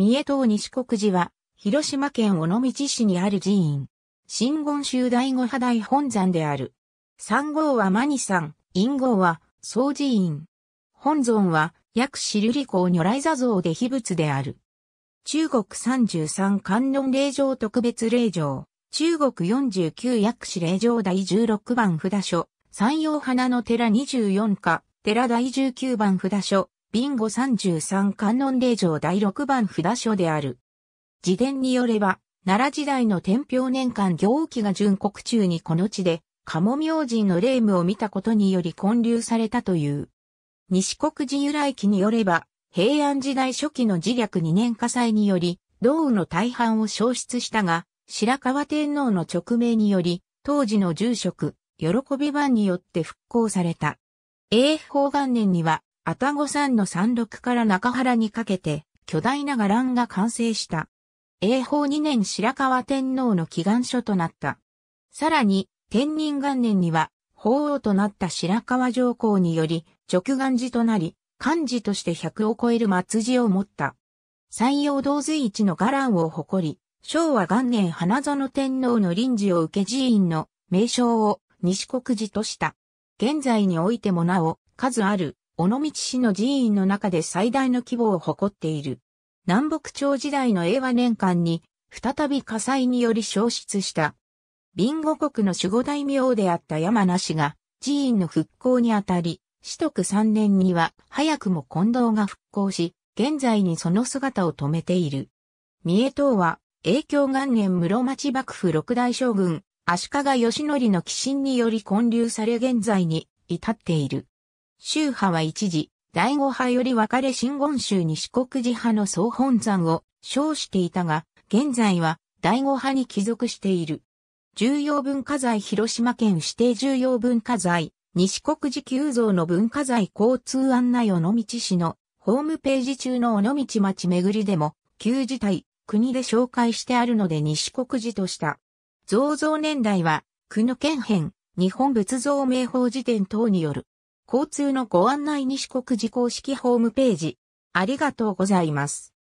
三重島西国寺は、広島県尾道市にある寺院。新言宗第五派大本山である。三号はマニさん、陰号は、総寺院。本尊は、薬師瑠璃光如来座像で秘仏である。中国三十三観音霊場特別霊場。中国四十九薬師霊場第十六番札所。山陽花の寺二十四課、寺第十九番札所。ビンゴ33観音霊場第6番札所である。自伝によれば、奈良時代の天平年間行基が純国中にこの地で、鴨明神の霊夢を見たことにより建立されたという。西国寺由来記によれば、平安時代初期の自略2年火災により、道雨の大半を消失したが、白川天皇の勅命により、当時の住職、喜び番によって復興された。永保元年には、愛宕山の山麓から中原にかけて、巨大な伽藍が完成した。永保2年白川天皇の祈願書となった。さらに、天人元年には、法皇となった白川上皇により、直願寺となり、漢字として100を超える末字を持った。山陽道随一の伽藍を誇り、昭和元年花園天皇の臨時を受け寺院の名称を西国寺とした。現在においてもなお、数ある尾道市の寺院の中で最大の規模を誇っている。南北朝時代の英和年間に、再び火災により消失した。貧乏国の守護大名であった山梨が、寺院の復興にあたり、四徳三年には早くも近藤が復興し、現在にその姿を止めている。三重等は、永享元年室町幕府六大将軍、足利義則の寄進により建立され現在に至っている。州派は一時、第五派より分かれ新言州西国寺派の総本山を称していたが、現在は第五派に帰属している。重要文化財広島県指定重要文化財、西国寺急造の文化財交通案内尾道市のホームページ中の尾道町巡りでも、旧自体、国で紹介してあるので西国寺とした。造像年代は、国の県編、日本仏像名法辞典等による。交通のご案内西国自公式ホームページ。ありがとうございます。